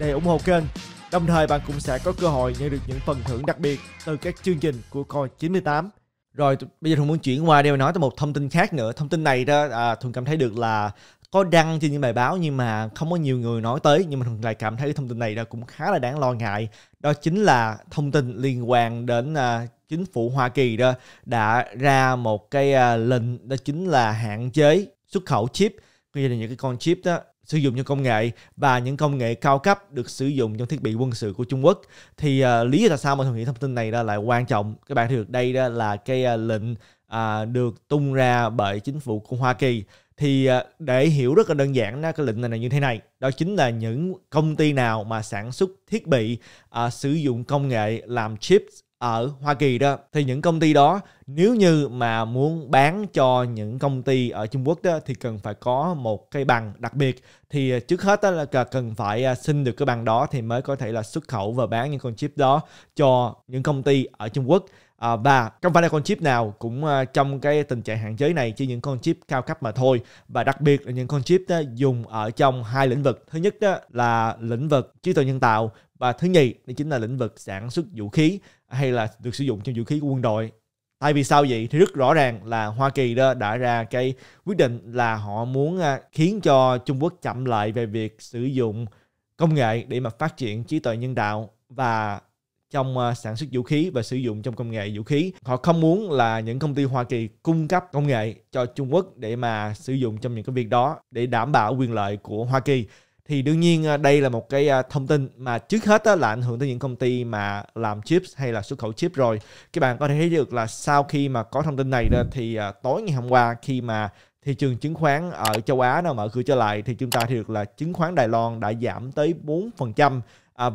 để ủng hộ kênh. Đồng thời bạn cũng sẽ có cơ hội nhận được những phần thưởng đặc biệt từ các chương trình của Coi 98. Rồi bây giờ Thuận muốn chuyển qua để mà nói tới một thông tin khác nữa. Thông tin này đó à, Thuận cảm thấy được là có đăng trên những bài báo nhưng mà không có nhiều người nói tới nhưng mà Thuận lại cảm thấy thông tin này đó cũng khá là đáng lo ngại. Đó chính là thông tin liên quan đến à, chính phủ Hoa Kỳ đó đã ra một cái à, lệnh đó chính là hạn chế xuất khẩu chip. Như giờ là những cái con chip đó sử dụng những công nghệ và những công nghệ cao cấp được sử dụng trong thiết bị quân sự của Trung Quốc thì uh, lý do tại sao mà tôi thông tin này đó lại quan trọng các bạn thấy được đây đó là cái uh, lệnh uh, được tung ra bởi chính phủ của Hoa Kỳ thì uh, để hiểu rất là đơn giản đó, cái lệnh này là như thế này đó chính là những công ty nào mà sản xuất thiết bị uh, sử dụng công nghệ làm chips ở Hoa Kỳ đó thì những công ty đó nếu như mà muốn bán cho những công ty ở Trung Quốc đó thì cần phải có một cái bằng đặc biệt thì à, trước hết đó là cần phải à, xin được cái bằng đó thì mới có thể là xuất khẩu và bán những con chip đó cho những công ty ở Trung Quốc À, và không phải là con chip nào cũng à, trong cái tình trạng hạn chế này chỉ những con chip cao cấp mà thôi và đặc biệt là những con chip đó dùng ở trong hai lĩnh vực thứ nhất đó là lĩnh vực trí tuệ nhân tạo và thứ nhì đó chính là lĩnh vực sản xuất vũ khí hay là được sử dụng trong vũ khí của quân đội tại vì sao vậy thì rất rõ ràng là Hoa Kỳ đó đã ra cái quyết định là họ muốn à, khiến cho Trung Quốc chậm lại về việc sử dụng công nghệ để mà phát triển trí tuệ nhân tạo và trong à, sản xuất vũ khí và sử dụng trong công nghệ vũ khí. Họ không muốn là những công ty Hoa Kỳ cung cấp công nghệ cho Trung Quốc để mà sử dụng trong những cái việc đó để đảm bảo quyền lợi của Hoa Kỳ thì đương nhiên à, đây là một cái à, thông tin mà trước hết là ảnh hưởng tới những công ty mà làm chips hay là xuất khẩu chip rồi các bạn có thể thấy được là sau khi mà có thông tin này đó thì à, tối ngày hôm qua khi mà thị trường chứng khoán ở châu Á nó mở cửa trở lại thì chúng ta thì được là chứng khoán Đài Loan đã giảm tới 4%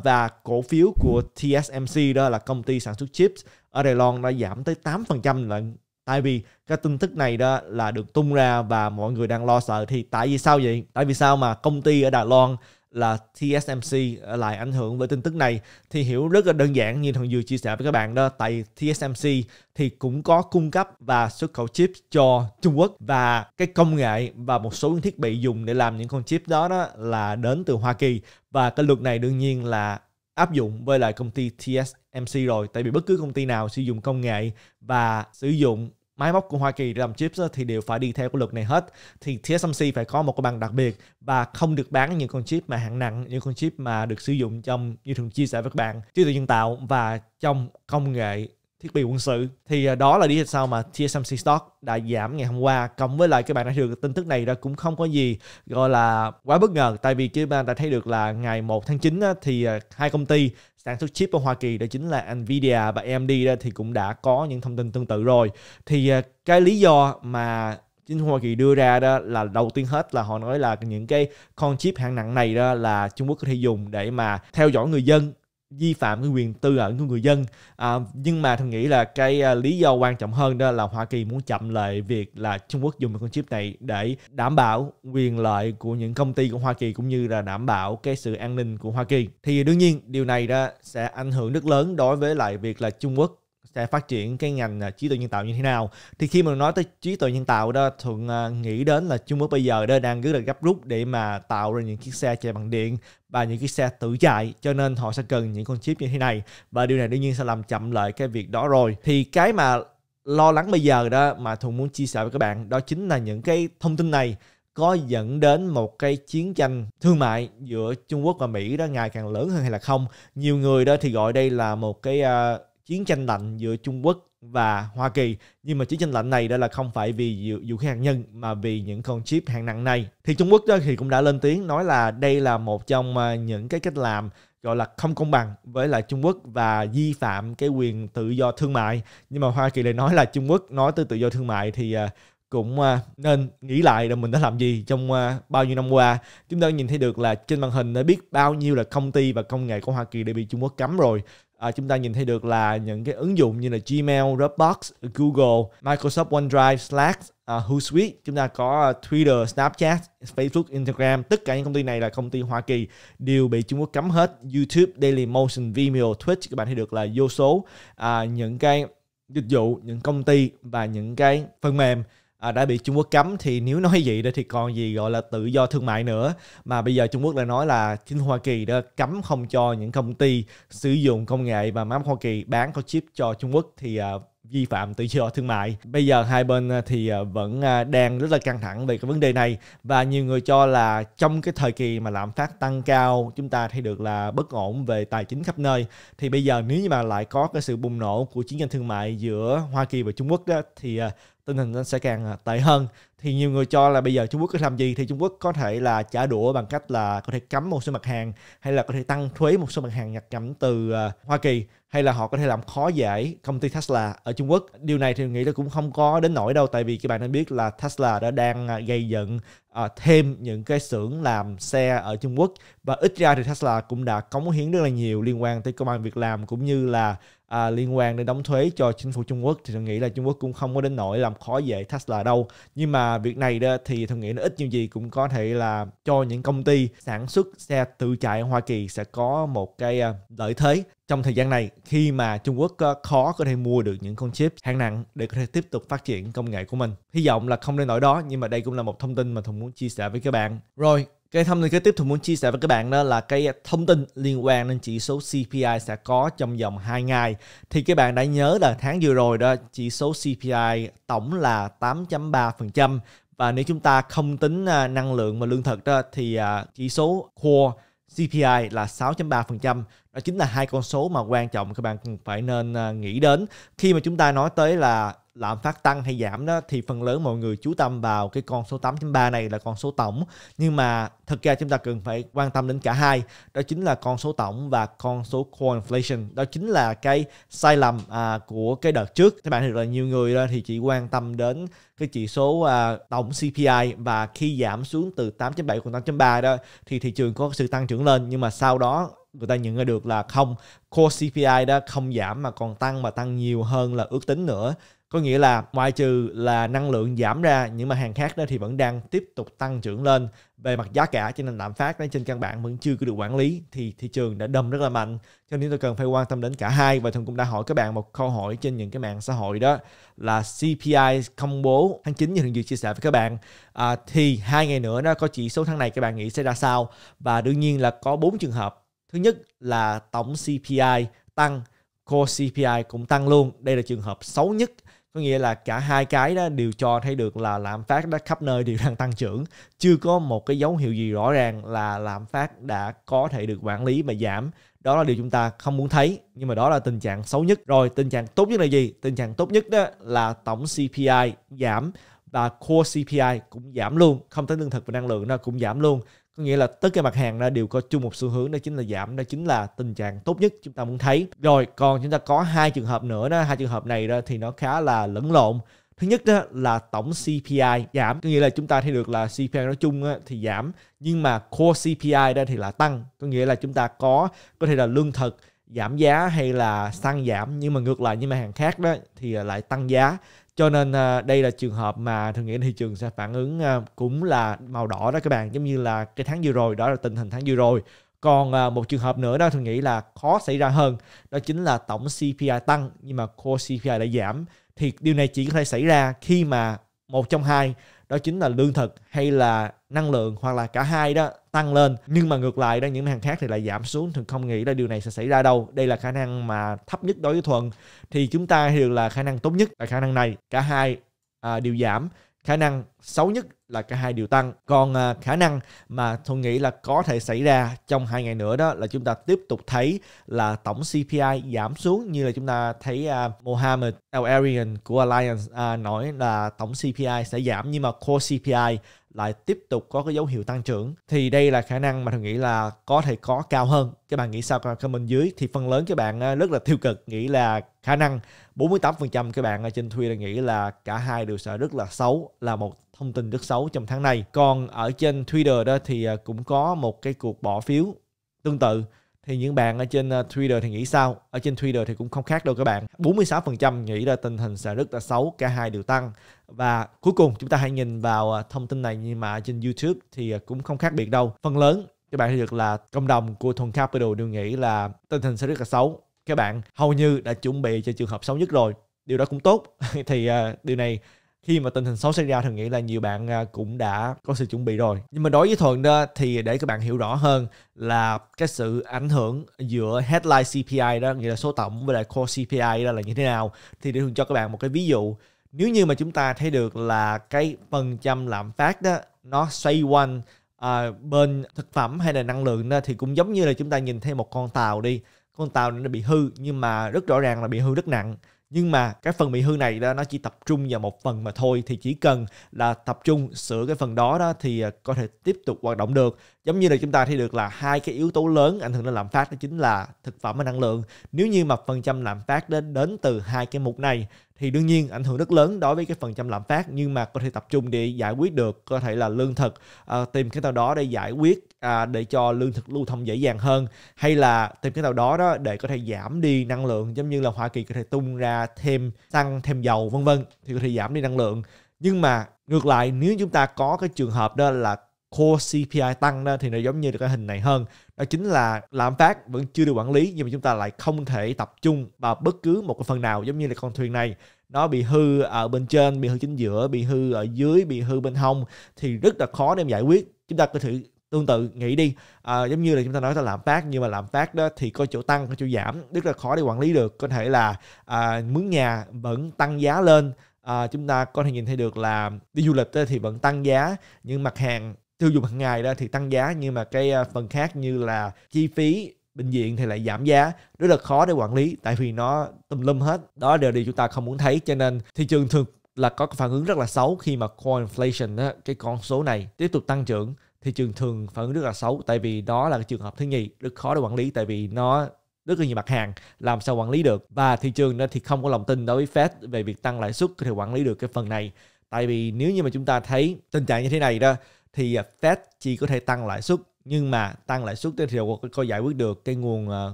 và cổ phiếu của TSMC đó là công ty sản xuất chips ở Đài Loan đã giảm tới 8% lận tại vì cái tin tức này đó là được tung ra và mọi người đang lo sợ thì tại vì sao vậy tại vì sao mà công ty ở đài loan là TSMC lại ảnh hưởng với tin tức này thì hiểu rất là đơn giản như thằng vừa chia sẻ với các bạn đó tại TSMC thì cũng có cung cấp và xuất khẩu chip cho Trung Quốc và cái công nghệ và một số thiết bị dùng để làm những con chip đó đó là đến từ Hoa Kỳ và cái luật này đương nhiên là áp dụng với lại công ty TSMC rồi tại vì bất cứ công ty nào sử dụng công nghệ và sử dụng máy móc của Hoa Kỳ làm chips thì đều phải đi theo cái luật này hết thì TSMC phải có một cái bằng đặc biệt và không được bán những con chip mà hạng nặng những con chip mà được sử dụng trong như thường chia sẻ với các bạn trí tuệ nhân tạo và trong công nghệ thiết bị quân sự thì à, đó là lý do sao mà TSMC stock đã giảm ngày hôm qua cộng với lại các bạn đã được tin tức này ra cũng không có gì gọi là quá bất ngờ tại vì các bạn đã thấy được là ngày 1 tháng 9 thì à, hai công ty sản xuất chip ở Hoa Kỳ đó chính là Nvidia và AMD đó thì cũng đã có những thông tin tương tự rồi thì à, cái lý do mà chính Hoa Kỳ đưa ra đó là đầu tiên hết là họ nói là những cái con chip hạng nặng này đó là Trung Quốc có thể dùng để mà theo dõi người dân vi phạm cái quyền tư ẩn của người dân à, nhưng mà thằng nghĩ là cái à, lý do quan trọng hơn đó là Hoa Kỳ muốn chậm lại việc là Trung Quốc dùng con chip này để đảm bảo quyền lợi của những công ty của Hoa Kỳ cũng như là đảm bảo cái sự an ninh của Hoa Kỳ thì đương nhiên điều này đó sẽ ảnh hưởng rất lớn đối với lại việc là Trung Quốc sẽ phát triển cái ngành à, trí tuệ nhân tạo như thế nào thì khi mà nói tới trí tuệ nhân tạo đó thuận à, nghĩ đến là Trung Quốc bây giờ đó đang rất là gấp rút để mà tạo ra những chiếc xe chạy bằng điện và những chiếc xe tự chạy cho nên họ sẽ cần những con chip như thế này và điều này đương nhiên sẽ làm chậm lại cái việc đó rồi thì cái mà lo lắng bây giờ đó mà thuận muốn chia sẻ với các bạn đó chính là những cái thông tin này có dẫn đến một cái chiến tranh thương mại giữa Trung Quốc và Mỹ đó ngày càng lớn hơn hay là không. Nhiều người đó thì gọi đây là một cái uh, chiến tranh lạnh giữa Trung Quốc và Hoa Kỳ nhưng mà chiến tranh lạnh này đó là không phải vì vũ khí hạt nhân mà vì những con chip hạng nặng này thì Trung Quốc đó thì cũng đã lên tiếng nói là đây là một trong ờ, những cái cách làm gọi là không công bằng với lại Trung Quốc và vi phạm cái quyền tự do thương mại nhưng mà Hoa Kỳ lại nói là Trung Quốc nói tới tự do thương mại thì ờ, cũng ờ, nên nghĩ lại là mình đã làm gì trong bao nhiêu năm qua chúng ta nhìn thấy được là trên màn hình đã biết bao nhiêu là công ty và công nghệ của Hoa Kỳ đã bị Trung Quốc cấm rồi à, chúng ta nhìn thấy được là những cái ứng dụng như là Gmail, Dropbox, Google, Microsoft OneDrive, Slack, à, Hootsuite, chúng ta có à, Twitter, Snapchat, Facebook, Instagram, tất cả những công ty này là công ty Hoa Kỳ đều bị Trung Quốc cấm hết. YouTube, Daily Motion, Vimeo, Twitch, các bạn thấy được là vô số à, những cái dịch vụ, những công ty và những cái phần mềm à, đã bị Trung Quốc cấm thì nếu nói vậy đó thì còn gì gọi là tự do thương mại nữa mà bây giờ Trung Quốc lại nói là chính Hoa Kỳ đã cấm không cho những công ty sử dụng công nghệ và mắm Hoa Kỳ bán con chip cho Trung Quốc thì à, vi phạm tự do thương mại. Bây giờ hai bên à, thì à, vẫn à, đang rất là căng thẳng về cái vấn đề này và nhiều người cho là trong cái thời kỳ mà lạm phát tăng cao chúng ta thấy được là bất ổn về tài chính khắp nơi thì bây giờ nếu như mà lại có cái sự bùng nổ của chiến tranh thương mại giữa Hoa Kỳ và Trung Quốc đó thì tình hình nó sẽ càng tệ hơn thì nhiều người cho là bây giờ Trung Quốc có làm gì thì Trung Quốc có thể là trả đũa bằng cách là có thể cấm một số mặt hàng hay là có thể tăng thuế một số mặt hàng nhập cảnh từ ờ, Hoa Kỳ hay là họ có thể làm khó dễ công ty Tesla ở Trung Quốc. Điều này thì nghĩ là cũng không có đến nổi đâu tại vì các bạn đã biết là Tesla đã đang ờ, gây dựng uh, thêm những cái xưởng làm xe ở Trung Quốc và ít ra thì Tesla cũng đã cống hiến rất là nhiều liên quan tới công an việc làm cũng như là à, liên quan đến đóng thuế cho chính phủ Trung Quốc thì tôi nghĩ là Trung Quốc cũng không có đến nỗi làm khó dễ Tesla đâu nhưng mà việc này đó thì tôi nghĩ nó ít nhiều gì cũng có thể là cho những công ty sản xuất xe tự chạy ở Hoa Kỳ sẽ có một cái à, lợi thế trong thời gian này khi mà Trung Quốc khó có thể mua được những con chip hạng nặng để có thể tiếp tục phát triển công nghệ của mình. Hy vọng là không đến nỗi đó nhưng mà đây cũng là một thông tin mà Thùng muốn chia sẻ với các bạn. Rồi, cái thông tin kế tiếp tôi muốn chia sẻ với các bạn đó là cái thông tin liên quan đến chỉ số CPI sẽ có trong vòng 2 ngày. Thì các bạn đã nhớ là tháng vừa rồi đó chỉ số CPI tổng là 8.3% và nếu chúng ta không tính à, năng lượng và lương thực đó thì à, chỉ số core CPI là 6.3% đó chính là hai con số mà quan trọng các bạn phải nên à, nghĩ đến khi mà chúng ta nói tới là lạm phát tăng hay giảm đó thì phần lớn mọi người chú tâm vào cái con số 8.3 này là con số tổng nhưng mà thực ra chúng ta cần phải quan tâm đến cả hai đó chính là con số tổng và con số core inflation đó chính là cái sai lầm à, của cái đợt trước các bạn thì là nhiều người đó thì chỉ quan tâm đến cái chỉ số à, tổng CPI và khi giảm xuống từ 8.7 còn 8.3 đó thì thị trường có sự tăng trưởng lên nhưng mà sau đó người ta nhận ra được là không core CPI đó không giảm mà còn tăng mà tăng nhiều hơn là ước tính nữa có nghĩa là ngoại trừ là năng lượng giảm ra nhưng mà hàng khác đó thì vẫn đang tiếp tục tăng trưởng lên về mặt giá cả cho nên lạm phát đó trên căn bản vẫn chưa được quản lý thì thị trường đã đâm rất là mạnh cho nên tôi cần phải quan tâm đến cả hai và thường cũng đã hỏi các bạn một câu hỏi trên những cái mạng xã hội đó là CPI công bố tháng 9 như thường dự chia sẻ với các bạn à, thì hai ngày nữa nó có chỉ số tháng này các bạn nghĩ sẽ ra sao và đương nhiên là có bốn trường hợp Thứ nhất là tổng CPI tăng, core CPI cũng tăng luôn. Đây là trường hợp xấu nhất. Có nghĩa là cả hai cái đó đều cho thấy được là lạm phát đã khắp nơi đều đang tăng trưởng. Chưa có một cái dấu hiệu gì rõ ràng là lạm phát đã có thể được quản lý và giảm. Đó là điều chúng ta không muốn thấy. Nhưng mà đó là tình trạng xấu nhất. Rồi tình trạng tốt nhất là gì? Tình trạng tốt nhất đó là tổng CPI giảm và core CPI cũng giảm luôn. Không tính lương thực và năng lượng nó cũng giảm luôn có nghĩa là tất cả mặt hàng ra đều có chung một xu hướng đó chính là giảm đó chính là tình trạng tốt nhất chúng ta muốn thấy rồi còn chúng ta có hai trường hợp nữa đó hai trường hợp này đó thì nó khá là lẫn lộn thứ nhất đó là tổng CPI giảm có nghĩa là chúng ta thấy được là CPI nói chung thì giảm nhưng mà core CPI đó thì là tăng có nghĩa là chúng ta có có thể là lương thực giảm giá hay là tăng giảm nhưng mà ngược lại những mặt hàng khác đó thì à, lại tăng giá cho nên à, đây là trường hợp mà thường nghĩ thị trường sẽ phản ứng à, cũng là màu đỏ đó các bạn giống như là cái tháng vừa rồi đó là tình hình tháng vừa rồi còn một trường hợp nữa đó thường nghĩ là khó xảy ra hơn đó chính là tổng CPI tăng nhưng mà core CPI lại giảm thì điều này chỉ có thể xảy ra khi mà một trong hai đó chính là lương thực hay là năng lượng hoặc là cả hai đó tăng lên nhưng mà ngược lại đang những hàng khác thì lại giảm xuống thường không nghĩ là điều này sẽ xảy ra đâu đây là khả năng mà thấp nhất đối với thuận thì chúng ta hiểu là khả năng tốt nhất là khả năng này cả hai à, đều giảm khả năng xấu nhất là cả hai đều tăng còn à, khả năng mà thuận nghĩ là có thể xảy ra trong hai ngày nữa đó là chúng ta tiếp tục thấy là tổng CPI giảm xuống như là chúng ta thấy à, Mohammed El Arian của Alliance à, nói là tổng CPI sẽ giảm nhưng mà core CPI lại tiếp tục có cái dấu hiệu tăng trưởng thì đây là khả năng mà tôi nghĩ là có thể có cao hơn các bạn nghĩ sao comment dưới thì phần lớn các bạn ờ, rất là tiêu cực nghĩ là khả năng 48% các bạn trên Twitter nghĩ là cả hai đều sợ rất là xấu là một thông tin rất xấu trong tháng này còn ở trên Twitter đó thì ờ, cũng có một cái cuộc bỏ phiếu tương tự thì những bạn ở trên ờ, Twitter thì nghĩ sao? Ở trên Twitter thì cũng không khác đâu các bạn. 46% nghĩ là tình hình sẽ rất là xấu, cả hai đều tăng. Và cuối cùng chúng ta hãy nhìn vào ờ, thông tin này nhưng mà trên YouTube thì ờ, cũng không khác biệt đâu. Phần lớn các bạn thấy được là cộng đồng của Thuần Capital đều nghĩ là tình hình sẽ rất là xấu. Các bạn hầu như đã chuẩn bị cho trường hợp xấu nhất rồi. Điều đó cũng tốt. thì uh, điều này khi mà tình hình xấu xảy ra thường nghĩ là nhiều bạn à, cũng đã có sự chuẩn bị rồi nhưng mà đối với thuận đó thì để các bạn hiểu rõ hơn là cái sự ảnh hưởng giữa headline cpi đó nghĩa là số tổng với lại core cpi đó là như thế nào thì để thường cho các bạn một cái ví dụ nếu như mà chúng ta thấy được là cái phần trăm lạm phát đó nó xoay quanh à, bên thực phẩm hay là năng lượng đó thì cũng giống như là chúng ta nhìn thấy một con tàu đi con tàu nó bị hư nhưng mà rất rõ ràng là bị hư rất nặng nhưng mà cái phần bị hư này đó nó chỉ tập trung vào một phần mà thôi thì chỉ cần là tập trung sửa cái phần đó đó thì à, có thể tiếp tục hoạt động được giống như là chúng ta thấy được là hai cái yếu tố lớn ảnh hưởng đến lạm phát đó chính là thực phẩm và năng lượng nếu như mà phần trăm lạm phát đến đến từ hai cái mục này thì đương nhiên ảnh hưởng rất lớn đối với cái phần trăm lạm phát nhưng mà có thể tập trung để giải quyết được có thể là lương thực à, tìm cái tàu đó để giải quyết à, để cho lương thực lưu thông dễ dàng hơn hay là tìm cái tàu đó đó để có thể giảm đi năng lượng giống như là Hoa Kỳ có thể tung ra thêm xăng thêm dầu vân vân thì có thể giảm đi năng lượng nhưng mà ngược lại nếu chúng ta có cái trường hợp đó là core CPI tăng đó thì nó giống như cái hình này hơn đó chính là lạm phát vẫn chưa được quản lý nhưng mà chúng ta lại không thể tập trung vào bất cứ một cái phần nào giống như là con thuyền này nó bị hư ở bên trên bị hư chính giữa bị hư ở dưới bị hư bên hông thì rất là khó để giải quyết chúng ta có thể tương tự nghĩ đi à, giống như là chúng ta nói là lạm phát nhưng mà lạm phát đó thì có chỗ tăng có chỗ giảm rất là khó để quản lý được có thể là à, mướn nhà vẫn tăng giá lên à, chúng ta có thể nhìn thấy được là đi du lịch thì vẫn tăng giá nhưng mặt hàng tiêu dùng hàng ngày đó thì tăng giá nhưng mà cái à, phần khác như là chi phí bệnh viện thì lại giảm giá rất là khó để quản lý tại vì nó tùm lum hết đó đều điều chúng ta không muốn thấy cho nên thị trường thường là có phản ứng rất là xấu khi mà core inflation đó, cái con số này tiếp tục tăng trưởng thị trường thường phản ứng rất là xấu tại vì đó là cái trường hợp thứ nhì rất khó để quản lý tại vì nó rất là nhiều mặt hàng làm sao quản lý được và thị trường đó thì không có lòng tin đối với Fed về việc tăng lãi suất có thể quản lý được cái phần này tại vì nếu như mà chúng ta thấy tình trạng như thế này đó thì à, Fed chỉ có thể tăng lãi suất nhưng mà tăng lãi suất thì có giải quyết được cái nguồn à,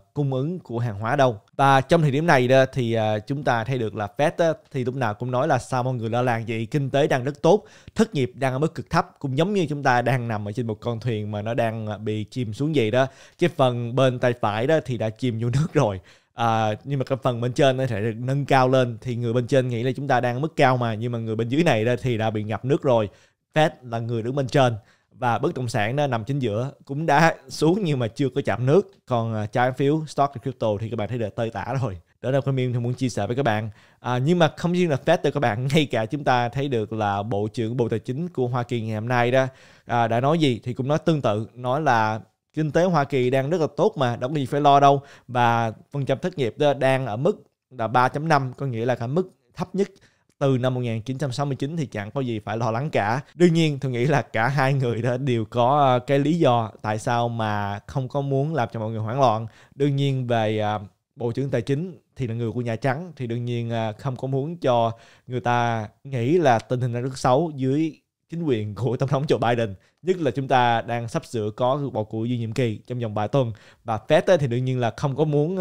cung ứng của hàng hóa đâu và trong thời điểm này đó thì à, chúng ta thấy được là Fed thì lúc nào cũng nói là sao mọi người lo lắng vậy kinh tế đang rất tốt thất nghiệp đang ở mức cực thấp cũng giống như chúng ta đang nằm ở trên một con thuyền mà nó đang bị chìm xuống vậy đó cái phần bên tay phải đó thì đã chìm vô nước rồi à, nhưng mà cái phần bên trên nó thể được nâng cao lên thì người bên trên nghĩ là chúng ta đang ở mức cao mà nhưng mà người bên dưới này đó thì đã bị ngập nước rồi Fed là người đứng bên trên và bất động sản nó nằm chính giữa cũng đã xuống nhưng mà chưa có chạm nước còn à, trái phiếu stock crypto thì các bạn thấy được tơi tả rồi đó là Premium thì muốn chia sẻ với các bạn à, nhưng mà không riêng là Fed đâu các bạn ngay cả chúng ta thấy được là Bộ trưởng Bộ Tài chính của Hoa Kỳ ngày hôm nay đó à, đã nói gì thì cũng nói tương tự nói là kinh tế Hoa Kỳ đang rất là tốt mà đâu có gì phải lo đâu và phần trăm thất nghiệp đó đang ở mức là 3.5 có nghĩa là cả mức thấp nhất từ năm 1969 thì chẳng có gì phải lo lắng cả. Đương nhiên tôi nghĩ là cả hai người đó đều có ờ, cái lý do tại sao mà không có muốn làm cho mọi người hoảng loạn. Đương nhiên về ờ, Bộ trưởng Tài chính thì là người của Nhà Trắng thì đương nhiên ờ, không có muốn cho người ta nghĩ là tình hình đang rất xấu dưới chính quyền của tổng thống Joe Biden nhất là chúng ta đang sắp sửa có bầu cử duy nhiệm kỳ trong vòng vài tuần và Fed thì đương nhiên là không có muốn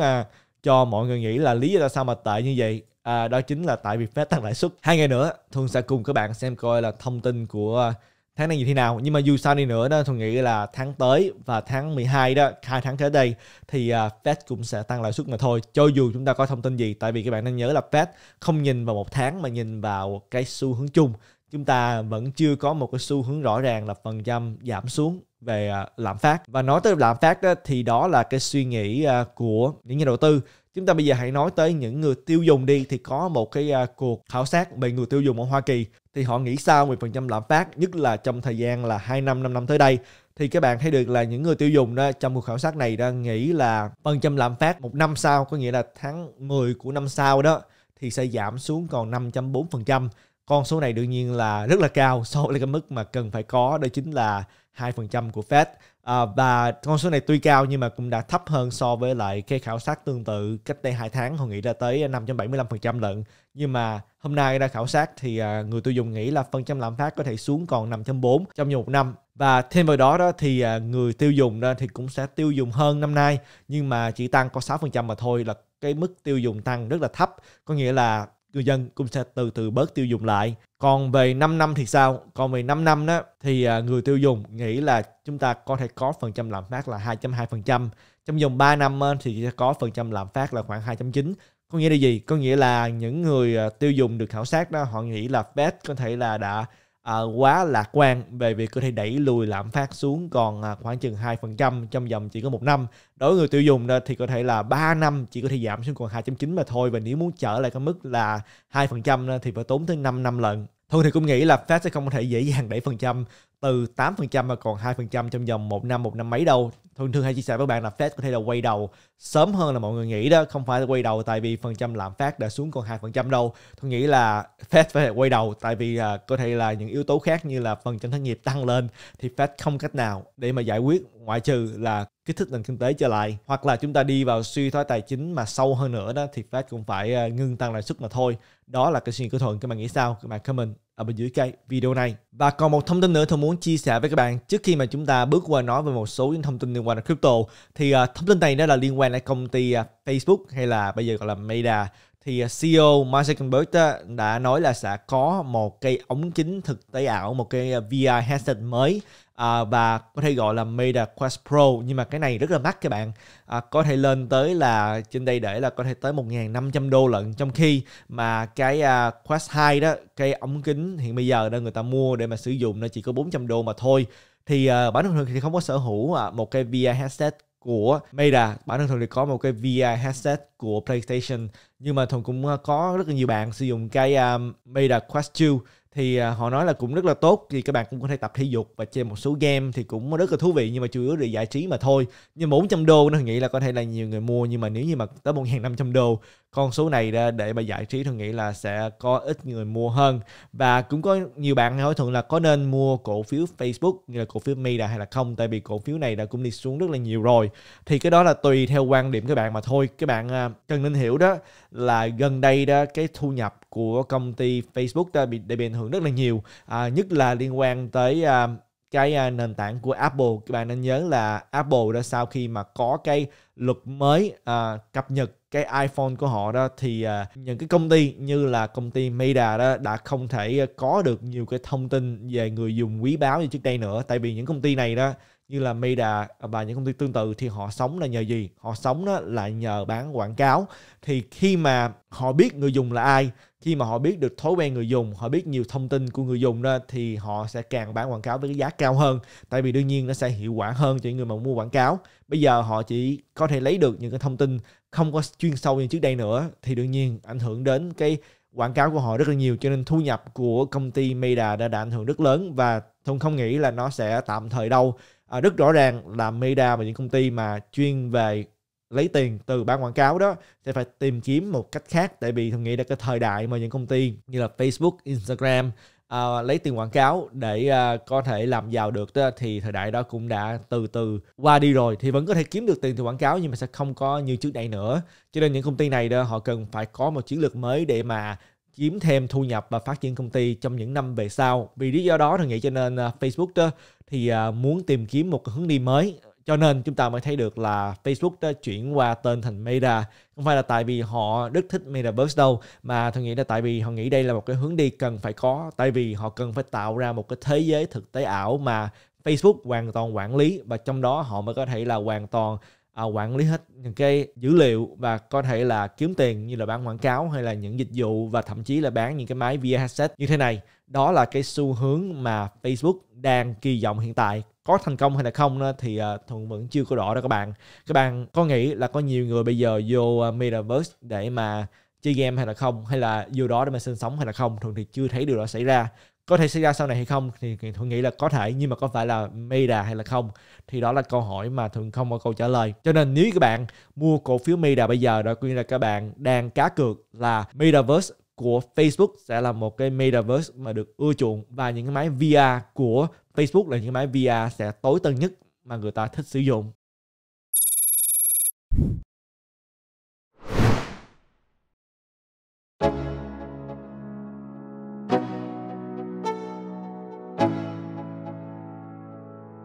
cho mọi người nghĩ là lý do tại sao mà tệ như vậy à, đó chính là tại vì Fed tăng lãi suất hai ngày nữa thường sẽ cùng các bạn xem coi là thông tin của tháng này như thế nào nhưng mà dù sao đi nữa đó tôi nghĩ là tháng tới và tháng 12 đó hai tháng tới đây thì à, Fed cũng sẽ tăng lãi suất mà thôi cho dù chúng ta có thông tin gì tại vì các bạn nên nhớ là Fed không nhìn vào một tháng mà nhìn vào cái xu hướng chung chúng ta vẫn chưa có một cái xu hướng rõ ràng là phần trăm giảm xuống về à, lạm phát và nói tới lạm phát đó, thì đó là cái suy nghĩ à, của những nhà đầu tư chúng ta bây giờ hãy nói tới những người tiêu dùng đi thì có một cái uh, cuộc khảo sát về người tiêu dùng ở Hoa Kỳ thì họ nghĩ sao về phần trăm lạm phát nhất là trong thời gian là 2 năm 5 năm tới đây thì các bạn thấy được là những người tiêu dùng đó trong cuộc khảo sát này đó nghĩ là phần trăm lạm phát một năm sau có nghĩa là tháng 10 của năm sau đó thì sẽ giảm xuống còn 5.4% con số này đương nhiên là rất là cao so với cái mức mà cần phải có đó chính là 2% của Fed À, và con số này tuy cao nhưng mà cũng đã thấp hơn so với lại cái khảo sát tương tự cách đây 2 tháng họ nghĩ ra tới 5.75% lận. Nhưng mà hôm nay ra khảo sát thì ờ, người tiêu dùng nghĩ là phần trăm lạm phát có thể xuống còn 5.4 trong một năm. Và thêm vào đó đó thì ờ, người tiêu dùng đó thì cũng sẽ tiêu dùng hơn năm nay nhưng mà chỉ tăng có 6% mà thôi là cái mức tiêu dùng tăng rất là thấp. Có nghĩa là người dân cũng sẽ từ từ bớt tiêu dùng lại. Còn về 5 năm thì sao? Còn về 5 năm đó thì à, người tiêu dùng nghĩ là chúng ta có thể có phần trăm lạm phát là 2.2%. Trong vòng 3 năm thì sẽ có phần trăm lạm phát là khoảng 2.9. Có nghĩa là gì? Có nghĩa là những người à, tiêu dùng được khảo sát đó họ nghĩ là Fed có thể là đã à, quá lạc quan về việc có thể đẩy lùi lạm phát xuống còn à, khoảng chừng 2% trong vòng chỉ có một năm. Đối với người tiêu dùng thì có thể là 3 năm chỉ có thể giảm xuống còn 2.9 mà thôi và nếu muốn trở lại cái mức là 2% thì phải tốn tới 5 năm lần. Thôi thì cũng nghĩ là Fed sẽ không có thể dễ dàng đẩy phần trăm từ 8% mà còn 2% trong vòng một năm, một năm mấy đâu. Thường thường hay chia sẻ với bạn là Fed có thể là quay đầu sớm hơn là mọi người nghĩ đó. Không phải là quay đầu tại vì phần trăm lạm phát đã xuống còn 2% đâu. Tôi nghĩ là Fed phải quay đầu tại vì à, có thể là những yếu tố khác như là phần trăm thất nghiệp tăng lên thì Fed không cách nào để mà giải quyết ngoại trừ là kích thích nền kinh tế trở lại hoặc là chúng ta đi vào suy thoái tài chính mà sâu hơn nữa đó thì Fed cũng phải à, ngưng tăng lãi suất mà thôi. Đó là cái suy nghĩ của Thuận. Các bạn nghĩ sao? Các bạn comment ở bên dưới cái video này. Và còn một thông tin nữa tôi muốn chia sẻ với các bạn trước khi mà chúng ta bước qua nói về một số những thông tin liên quan đến crypto thì uh, thông tin này nó là liên quan đến công ty uh, Facebook hay là bây giờ gọi là Meta thì à, CEO Mark Zuckerberg đã nói là sẽ có một cây ống kính thực tế ảo, một cây à, VR headset mới à, và có thể gọi là Meta Quest Pro nhưng mà cái này rất là mắc các bạn à, có thể lên tới là trên đây để là có thể tới 1.500 đô lận trong khi mà cái à, Quest 2 đó cái ống kính hiện bây giờ đó người ta mua để mà sử dụng nó chỉ có 400 đô mà thôi thì uh, bản thân thì không có sở hữu uh, một cái VR headset của Meta bản thân thường thì có một cái VR headset của PlayStation nhưng mà thường cũng ờ, có rất là nhiều bạn sử dụng cái um, Meta Quest 2 thì ờ, họ nói là cũng rất là tốt thì các bạn cũng có thể tập thể dục và chơi một số game thì cũng rất là thú vị nhưng mà chủ yếu để giải trí mà thôi nhưng 400 đô nó nghĩ là có thể là nhiều người mua nhưng mà nếu như mà tới 1.500 đô con số này ra để mà giải trí thường nghĩ là sẽ có ít người mua hơn và cũng có nhiều bạn hỏi thuận là có nên mua cổ phiếu Facebook như là cổ phiếu Meta hay là không tại vì cổ phiếu này đã cũng đi xuống rất là nhiều rồi thì cái đó là tùy theo quan điểm các bạn mà thôi các bạn à, cần nên hiểu đó là gần đây đó cái thu nhập của công ty Facebook đã bị, đã bị ảnh hưởng rất là nhiều à, nhất là liên quan tới à, cái à, nền tảng của Apple các bạn nên nhớ là Apple đã sau khi mà có cái luật mới à, cập nhật cái iPhone của họ đó thì à, những cái công ty như là công ty Meta đó đã không thể có được nhiều cái thông tin về người dùng quý báo như trước đây nữa tại vì những công ty này đó như là Meta và những công ty tương tự thì họ sống là nhờ gì? Họ sống đó là nhờ bán quảng cáo. Thì khi mà họ biết người dùng là ai, khi mà họ biết được thói quen người dùng, họ biết nhiều thông tin của người dùng đó thì họ sẽ càng bán quảng cáo với cái giá cao hơn. Tại vì đương nhiên nó sẽ hiệu quả hơn cho những người mà mua quảng cáo. Bây giờ họ chỉ có thể lấy được những cái thông tin không có chuyên sâu như trước đây nữa thì đương nhiên ảnh hưởng đến cái quảng cáo của họ rất là nhiều cho nên thu nhập của công ty Meta đã, đã ảnh hưởng rất lớn và Thuận không nghĩ là nó sẽ tạm thời đâu à, rất rõ ràng là Meta và những công ty mà chuyên về lấy tiền từ bán quảng cáo đó sẽ phải tìm kiếm một cách khác tại vì Thuận nghĩ là cái thời đại mà những công ty như là Facebook, Instagram uh, lấy tiền quảng cáo để uh, có thể làm giàu được đó, thì thời đại đó cũng đã từ từ qua đi rồi thì vẫn có thể kiếm được tiền từ quảng cáo nhưng mà sẽ không có như trước đây nữa cho nên những công ty này đó họ cần phải có một chiến lược mới để mà kiếm thêm thu nhập và phát triển công ty trong những năm về sau vì lý do đó thì nghĩ cho nên uh, Facebook đó thì uh, muốn tìm kiếm một hướng đi mới cho nên chúng ta mới thấy được là Facebook đã chuyển qua tên thành Meta không phải là tại vì họ rất thích Metaverse đâu mà tôi nghĩ là tại vì họ nghĩ đây là một cái hướng đi cần phải có tại vì họ cần phải tạo ra một cái thế giới thực tế ảo mà Facebook hoàn toàn quản lý và trong đó họ mới có thể là hoàn toàn à, quản lý hết những cái dữ liệu và có thể là kiếm tiền như là bán quảng cáo hay là những dịch vụ và thậm chí là bán những cái máy VR headset như thế này. Đó là cái xu hướng mà Facebook đang kỳ vọng hiện tại có thành công hay là không thì uh, thuận vẫn chưa có rõ đâu các bạn các bạn có nghĩ là có nhiều người bây giờ vô à, metaverse để mà chơi game hay là không hay là vô đó để mà sinh sống hay là không thường thì chưa thấy điều đó xảy ra có thể xảy ra sau này hay không thì thuận nghĩ là có thể nhưng mà có phải là Meta hay là không thì đó là câu hỏi mà thường không có câu trả lời cho nên nếu các bạn mua cổ phiếu Meta bây giờ đó có nghĩa là các bạn đang cá cược là MetaVerse của Facebook sẽ là một cái metaverse mà được ưa chuộng và những cái máy VR của Facebook là những cái máy VR sẽ tối tân nhất mà người ta thích sử dụng.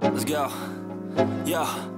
Let's go. Yeah.